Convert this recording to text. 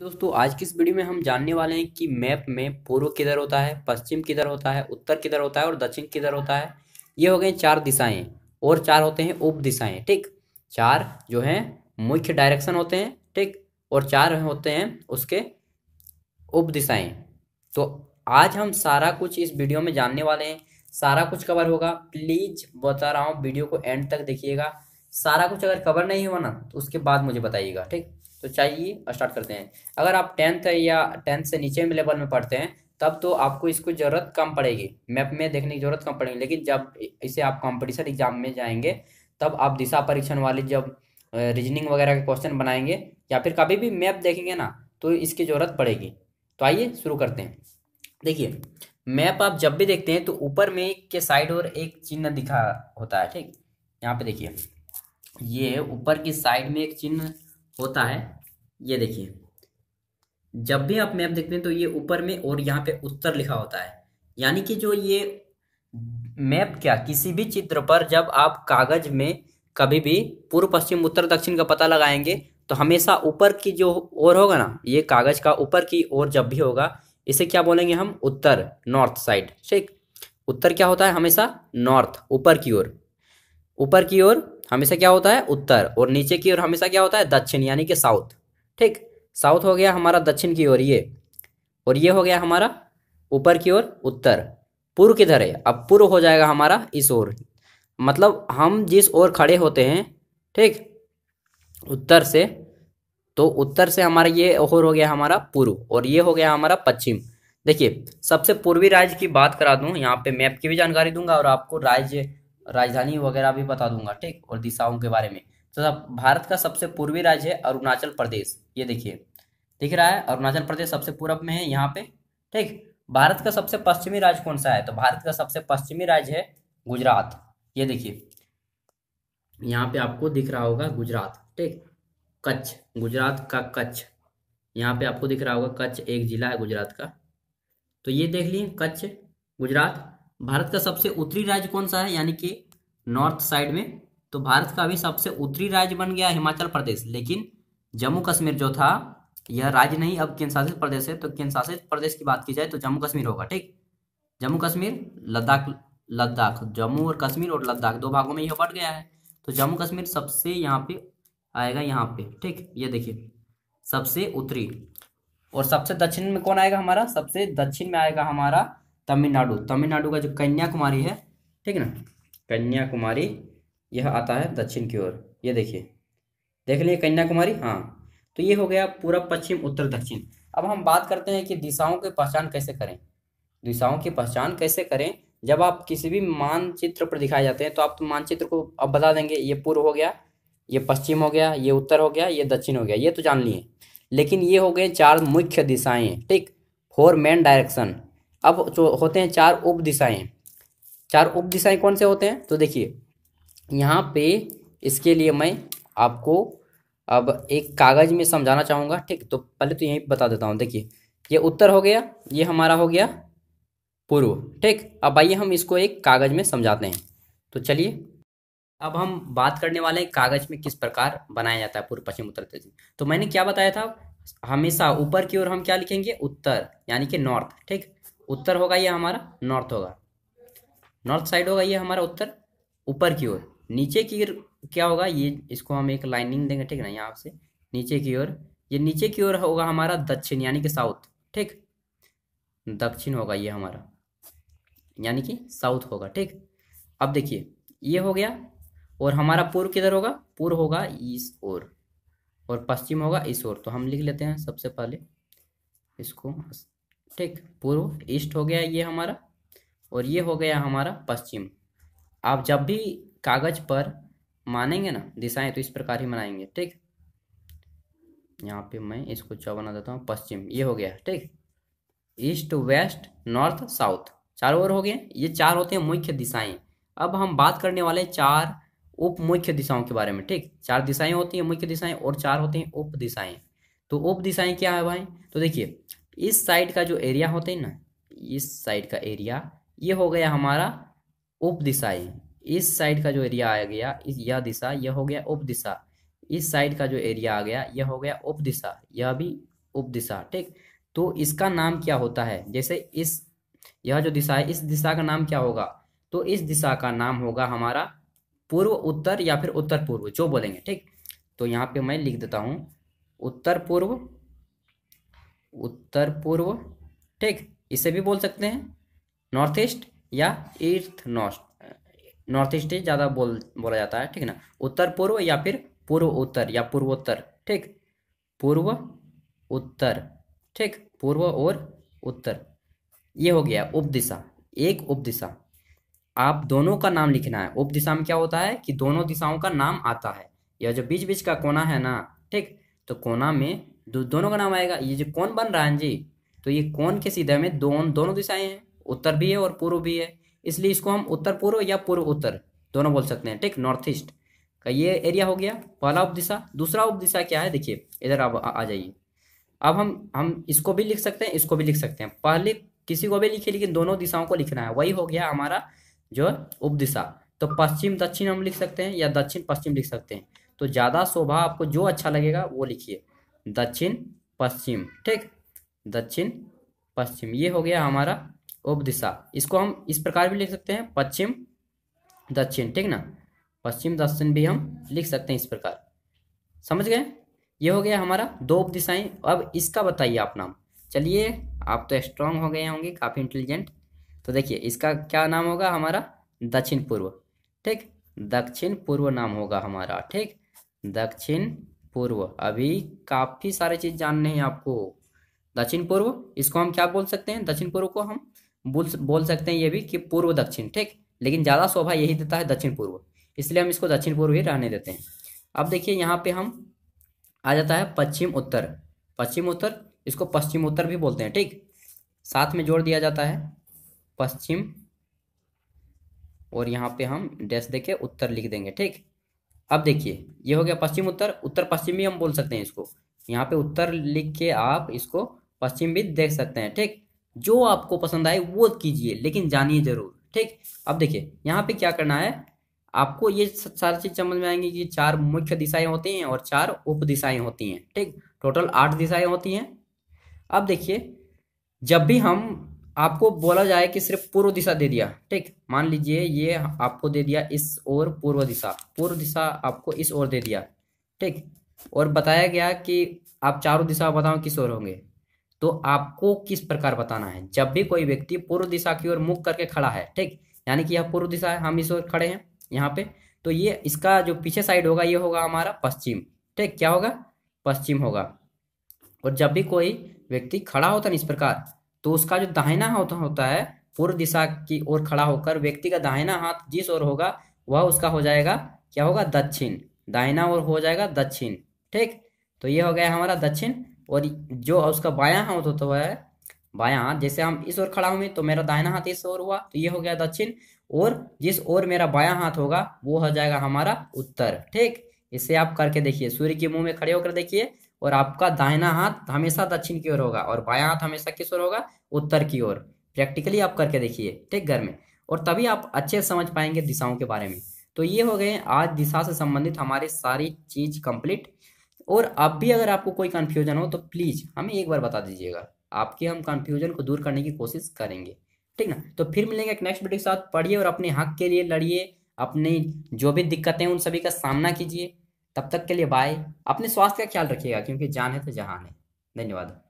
दोस्तों आज की इस वीडियो में हम जानने वाले हैं कि मैप में पूर्व किधर होता है पश्चिम किधर होता है उत्तर किधर होता है और दक्षिण किधर होता है ये हो गए चार दिशाएं और चार होते हैं उप दिशाएं ठीक चार जो हैं मुख्य डायरेक्शन होते हैं ठीक और चार होते हैं उसके उप दिशाएं तो आज हम सारा कुछ इस वीडियो में जानने वाले हैं सारा कुछ कवर होगा प्लीज बता रहा हूँ वीडियो को एंड तक देखिएगा सारा कुछ अगर कवर नहीं हुआ ना तो उसके बाद मुझे बताइएगा ठीक तो चाहिए स्टार्ट करते हैं अगर आप टेंथ या टेंथ से नीचे में लेवल में पढ़ते हैं तब तो आपको इसको ज़रूरत कम पड़ेगी मैप में देखने की ज़रूरत कम पड़ेगी लेकिन जब इसे आप कॉम्पिटिशन एग्जाम में जाएंगे तब आप दिशा परीक्षण वाले जब रीजनिंग वगैरह के क्वेश्चन बनाएंगे या फिर कभी भी मैप देखेंगे ना तो इसकी ज़रूरत पड़ेगी तो आइए शुरू करते हैं देखिए मैप आप जब भी देखते हैं तो ऊपर में के साइड और एक चिन्ह दिखा होता है ठीक यहाँ पे देखिए ये ऊपर की साइड में एक चिन्ह होता है ये देखिए जब भी आप मैप देखते हैं तो ये ऊपर में और यहाँ पे उत्तर लिखा होता है यानी कि जो ये मैप क्या किसी भी चित्र पर जब आप कागज में कभी भी पूर्व पश्चिम उत्तर दक्षिण का पता लगाएंगे तो हमेशा ऊपर की जो ओर होगा ना ये कागज का ऊपर की ओर जब भी होगा इसे क्या बोलेंगे हम उत्तर नॉर्थ साइड ठीक उत्तर क्या होता है हमेशा नॉर्थ ऊपर की ओर ऊपर की ओर हमेशा क्या होता है उत्तर और नीचे की ओर हमेशा क्या होता है दक्षिण यानी कि साउथ ठीक साउथ हो गया हमारा दक्षिण की ओर ये और ये हो गया हमारा ऊपर की ओर उत्तर पूर्व किधर है अब पूर्व हो जाएगा हमारा इस ओर मतलब हम जिस ओर खड़े होते हैं ठीक उत्तर से तो उत्तर से हमारा ये और हो गया हमारा पूर्व और ये हो गया हमारा पश्चिम देखिए सबसे पूर्वी राज्य की बात करा दूं यहाँ पे मैप की भी जानकारी दूंगा और आपको राज्य राजधानी वगैरह भी बता दूंगा ठीक और दिशाओं के बारे में तो तो भारत का सबसे पूर्वी राज्य है अरुणाचल प्रदेश ये देखिए दिख रहा है अरुणाचल प्रदेश सबसे पूर्व में है यहाँ पे ठीक भारत का सबसे पश्चिमी राज्य कौन सा है तो भारत का सबसे पश्चिमी राज्य है गुजरात ये देखिए यहाँ पे आपको दिख रहा होगा गुजरात ठीक कच्छ गुजरात का कच्छ यहाँ पे आपको दिख रहा होगा कच्छ एक जिला है गुजरात का तो ये देख लिए कच्छ गुजरात भारत का सबसे उत्तरी राज्य कौन सा है यानी कि नॉर्थ साइड में तो भारत का अभी सबसे उत्तरी राज्य बन गया हिमाचल प्रदेश लेकिन जम्मू कश्मीर जो था यह राज्य नहीं अब केंद्र शासित प्रदेश है तो केंद्र शासित प्रदेश की बात की जाए तो जम्मू कश्मीर होगा ठीक जम्मू कश्मीर लद्दाख लद्दाख जम्मू और कश्मीर और लद्दाख दो भागों में यह बढ़ गया है तो जम्मू कश्मीर सबसे यहाँ पे आएगा यहाँ पे ठीक ये देखिए सबसे उत्तरी और सबसे दक्षिण में कौन आएगा हमारा सबसे दक्षिण में आएगा हमारा तमिलनाडु तमिलनाडु का जो कन्याकुमारी है ठीक ना कन्याकुमारी यह आता है दक्षिण की ओर ये देखिए देख लिए कन्याकुमारी हाँ तो ये हो गया पूरा पश्चिम उत्तर दक्षिण अब हम बात करते हैं कि दिशाओं की पहचान कैसे करें दिशाओं की पहचान कैसे करें जब आप किसी भी मानचित्र पर दिखाए जाते हैं तो आप तो मानचित्र को अब बता देंगे ये पूर्व हो गया ये पश्चिम हो गया ये उत्तर हो गया ये दक्षिण हो गया ये तो जान लिए लेकिन ये हो गए चार मुख्य दिशाएं ठीक फोर मेन डायरेक्शन अब जो होते हैं चार उप दिशाएँ चार उप दिशाएँ कौन से होते हैं तो देखिए यहाँ पे इसके लिए मैं आपको अब एक कागज़ में समझाना चाहूँगा ठीक तो पहले तो यहीं बता देता हूँ देखिए ये उत्तर हो गया ये हमारा हो गया पूर्व ठीक अब आइए हम इसको एक कागज़ में समझाते हैं तो चलिए अब हम बात करने वाले हैं कागज़ में किस प्रकार बनाया जाता है पूर्व पश्चिम उत्तर तेजी तो मैंने क्या बताया था हमेशा ऊपर की ओर हम क्या लिखेंगे उत्तर यानी कि नॉर्थ ठीक उत्तर होगा ये हमारा नॉर्थ होगा नॉर्थ साइड होगा ये हमारा उत्तर ऊपर की ओर नीचे की ओर क्या होगा ये इसको हम एक लाइनिंग देंगे ठीक ना यहाँ से नीचे की ओर ये नीचे की ओर होगा हमारा दक्षिण यानी कि साउथ ठीक दक्षिण होगा ये हमारा यानी कि साउथ होगा ठीक अब देखिए ये हो गया और हमारा पूर्व किधर होगा पूर्व होगा इस ओर और पश्चिम होगा इस ओर तो हम लिख लेते हैं सबसे पहले इसको ठीक पूर्व ईस्ट हो गया ये हमारा और ये हो गया हमारा पश्चिम आप जब भी कागज पर मानेंगे ना दिशाएं तो इस प्रकार ही मनाएंगे ठीक यहाँ पे मैं इसको चौ बना देता हूँ पश्चिम ये हो गया ठीक ईस्ट वेस्ट नॉर्थ साउथ चार ओर हो गए ये चार होते हैं मुख्य दिशाएं अब हम बात करने वाले चार उप मुख्य दिशाओं के बारे में ठीक चार दिशाएं होती हैं मुख्य दिशाएं और चार होते हैं उप दिशाएं तो उप दिशाएं क्या है भाई तो देखिए इस साइड का जो एरिया होते हैं ना इस साइड का एरिया ये हो गया हमारा उप दिशाई इस साइड का जो एरिया आ गया इस यह दिशा यह हो गया उप दिशा इस साइड का जो एरिया आ गया यह हो गया उप दिशा यह भी उप दिशा ठीक तो इसका नाम क्या होता है जैसे इस यह जो दिशा है इस दिशा का नाम क्या होगा तो इस दिशा का नाम होगा हमारा पूर्व उत्तर या फिर उत्तर पूर्व जो बोलेंगे ठीक तो यहाँ पे मैं लिख देता हूँ उत्तर पूर्व उत्तर पूर्व ठीक इसे भी बोल सकते हैं नॉर्थ ईस्ट या ईर्थ नॉर्थ नॉर्थ ईस्ट ही ज़्यादा बोल बोला जाता है ठीक ना उत्तर पूर्व या फिर पूर्व उत्तर या पूर्वोत्तर ठीक पूर्व उत्तर ठीक पूर्व और उत्तर ये हो गया उपदिशा एक उपदिशा आप दोनों का नाम लिखना है उपदिशा में क्या होता है कि दोनों दिशाओं का नाम आता है या जो बीच बीच का कोना है ना ठीक तो कोना में दो, दोनों का नाम आएगा ये जो कौन बन रहा है हाँ जी तो ये कौन के सीधे में दोन दोनों दिशाएं हैं उत्तर भी है और पूर्व भी है इसलिए इसको हम उत्तर पूर्व या पूर्व उत्तर दोनों बोल सकते हैं ठीक नॉर्थ ईस्ट का ये एरिया हो गया पहला उपदिशा दूसरा उपदिशा क्या है देखिए इधर आप आ जाइए अब हम हम इसको भी लिख सकते हैं इसको भी लिख सकते हैं पहले किसी को भी लिखे लेकिन दोनों दिशाओं को लिखना है वही हो गया हमारा जो उपदिशा तो पश्चिम दक्षिण हम लिख सकते हैं या दक्षिण पश्चिम लिख सकते हैं तो ज़्यादा शोभा आपको जो अच्छा लगेगा वो लिखिए दक्षिण पश्चिम ठीक दक्षिण पश्चिम ये हो गया हमारा उपदिशा इसको हम इस प्रकार भी लिख सकते हैं पश्चिम दक्षिण ठीक ना पश्चिम दक्षिण भी हम लिख सकते हैं इस प्रकार समझ गए ये हो गया हमारा दो उपदिशाएं अब इसका बताइए आप नाम चलिए आप तो स्ट्रांग हो गए होंगे काफ़ी इंटेलिजेंट तो देखिए इसका क्या नाम होगा हमारा दक्षिण पूर्व ठीक दक्षिण पूर्व नाम होगा हमारा ठीक दक्षिण पूर्व अभी काफी सारे चीज जानने हैं आपको दक्षिण पूर्व इसको हम क्या बोल सकते हैं दक्षिण पूर्व को हम बोल बोल सकते हैं ये भी कि पूर्व दक्षिण ठीक लेकिन ज़्यादा शोभा यही देता है दक्षिण पूर्व इसलिए हम इसको दक्षिण पूर्व ही रहने देते हैं अब देखिए यहाँ पे हम आ जाता है पश्चिम उत्तर पश्चिम उत्तर इसको पश्चिम उत्तर भी बोलते हैं ठीक साथ में जोड़ दिया जाता है पश्चिम और यहाँ पे हम डैश देखे उत्तर लिख देंगे ठीक अब देखिए ये हो गया पश्चिम उत्तर उत्तर पश्चिम भी हम बोल सकते हैं इसको यहाँ पे उत्तर लिख के आप इसको पश्चिम भी देख सकते हैं ठीक जो आपको पसंद आए वो कीजिए लेकिन जानिए जरूर ठीक अब देखिए यहाँ पे क्या करना है आपको ये सारी चीज समझ में आएंगे कि चार मुख्य दिशाएं होती हैं और चार उप दिशाएं होती हैं ठीक टोटल आठ दिशाएं होती हैं अब देखिए जब भी हम आपको बोला जाए कि सिर्फ पूर्व दिशा दे दिया ठीक मान लीजिए ये आपको दे दिया इस और पूर्व दिशा पूर्व दिशा आपको इस ओर दे दिया ठीक और बताया गया कि आप चारों दिशा बताओ किस ओर होंगे तो आपको किस प्रकार बताना है जब भी कोई व्यक्ति पूर्व दिशा की ओर मुख करके खड़ा है ठीक यानी कि यह पूर्व दिशा है हम इस ओर खड़े हैं यहाँ पे तो ये इसका जो पीछे साइड होगा ये होगा हमारा पश्चिम ठीक क्या होगा पश्चिम होगा और जब भी कोई व्यक्ति खड़ा होता ना इस प्रकार तो उसका जो दाहिना हाथ होता है पूर्व दिशा की ओर खड़ा होकर व्यक्ति का दाहिना हाथ जिस ओर होगा वह उसका हो जाएगा क्या होगा दक्षिण दाहिना ओर हो जाएगा दक्षिण ठीक तो ये हो गया हमारा दक्षिण और जो उसका बायां हाथ होता है बायां हाथ जैसे हम इस ओर खड़ा हुए तो मेरा दाहिना हाथ इस ओर हुआ तो ये हो गया दक्षिण और जिस ओर मेरा बायां हाथ होगा वो हो जाएगा हमारा उत्तर ठीक इसे आप करके देखिए सूर्य के मुंह में खड़े होकर देखिए और आपका दाहिना हाथ हमेशा दक्षिण की ओर होगा और बाया हाथ हमेशा किस ओर होगा उत्तर की ओर प्रैक्टिकली आप करके देखिए ठीक घर में और तभी आप अच्छे समझ पाएंगे दिशाओं के बारे में तो ये हो गए आज दिशा से संबंधित हमारी सारी चीज कंप्लीट और अब भी अगर आपको कोई कन्फ्यूजन हो तो प्लीज हमें एक बार बता दीजिएगा आपके हम कंफ्यूजन को दूर करने की कोशिश करेंगे ठीक ना तो फिर मिलेंगे एक नेक्स्ट वीडियो के साथ पढ़िए और अपने हक के लिए लड़िए अपनी जो भी दिक्कतें उन सभी का सामना कीजिए तब तक के लिए बाय अपने स्वास्थ्य का ख्याल रखिएगा क्योंकि जान है तो जहान है धन्यवाद